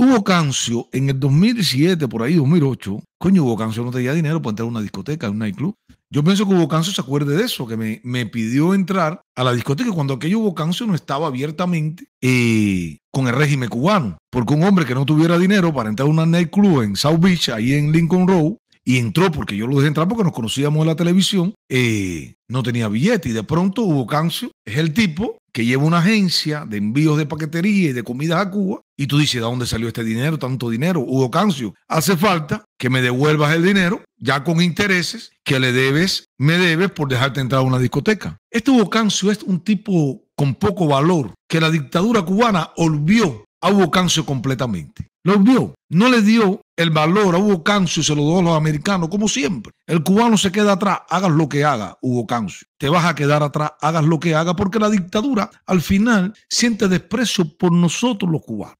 Hugo Cancio en el 2007, por ahí 2008. Coño, Hugo Cancio no tenía dinero para entrar a una discoteca, a un nightclub. Yo pienso que Hugo Cancio se acuerde de eso, que me, me pidió entrar a la discoteca cuando aquello Hugo Cancio no estaba abiertamente eh, con el régimen cubano. Porque un hombre que no tuviera dinero para entrar a un nightclub en South Beach, ahí en Lincoln Road, y entró porque yo lo dejé entrar porque nos conocíamos en la televisión, eh, no tenía billete y de pronto Hugo Cancio es el tipo que lleva una agencia de envíos de paquetería y de comida a Cuba y tú dices, ¿de dónde salió este dinero, tanto dinero? Hugo Cancio, hace falta que me devuelvas el dinero ya con intereses que le debes, me debes por dejarte entrar a una discoteca. Este Hugo Cancio es un tipo con poco valor que la dictadura cubana olvidó a Hugo Cancio completamente. Lo olvidó, no le dio el valor a Hugo Cancio se lo doy a los americanos, como siempre. El cubano se queda atrás, hagas lo que haga, Hugo Cancio. Te vas a quedar atrás, hagas lo que haga, porque la dictadura al final siente desprecio por nosotros los cubanos.